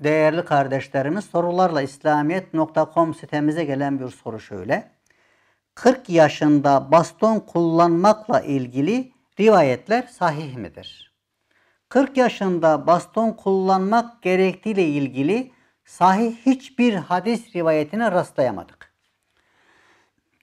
değerli kardeşlerimiz sorularla İslamiyet.com sitemize gelen bir soru şöyle. 40 yaşında baston kullanmakla ilgili rivayetler sahih midir? 40 yaşında baston kullanmak gerektiğiyle ilgili sahih hiçbir hadis rivayetine rastlayamadık.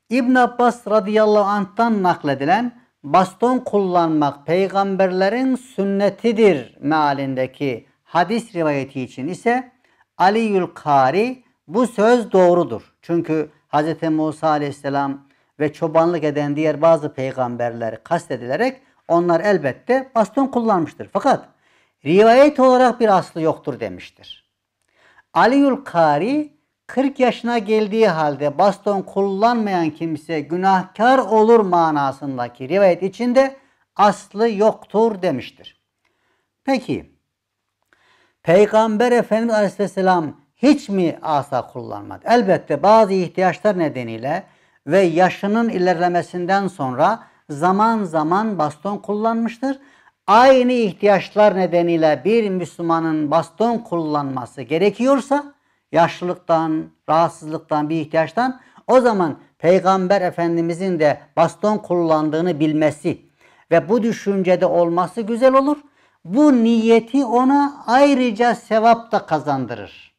İbn Abbas radıyallahu anh'tan nakledilen baston kullanmak peygamberlerin sünnetidir mealindeki Hadis rivayeti için ise Ali Yülkari bu söz doğrudur. Çünkü Hz. Musa aleyhisselam ve çobanlık eden diğer bazı peygamberleri kastedilerek onlar elbette baston kullanmıştır. Fakat rivayet olarak bir aslı yoktur demiştir. Ali Yülkari 40 yaşına geldiği halde baston kullanmayan kimse günahkar olur manasındaki rivayet içinde aslı yoktur demiştir. Peki Peygamber Efendimiz Aleyhisselam hiç mi asa kullanmadı? Elbette bazı ihtiyaçlar nedeniyle ve yaşının ilerlemesinden sonra zaman zaman baston kullanmıştır. Aynı ihtiyaçlar nedeniyle bir Müslümanın baston kullanması gerekiyorsa yaşlılıktan, rahatsızlıktan, bir ihtiyaçtan o zaman Peygamber Efendimizin de baston kullandığını bilmesi ve bu düşüncede olması güzel olur. Bu niyeti ona ayrıca sevap da kazandırır.